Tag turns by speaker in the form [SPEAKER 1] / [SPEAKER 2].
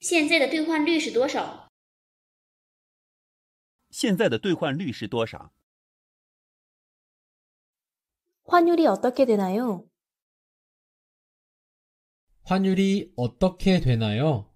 [SPEAKER 1] 现在的兑换率是多少？
[SPEAKER 2] 现在的兑换率
[SPEAKER 3] 是多少？
[SPEAKER 1] 환율이어떻게되나 요？
[SPEAKER 3] 환율이어떻게되나 요？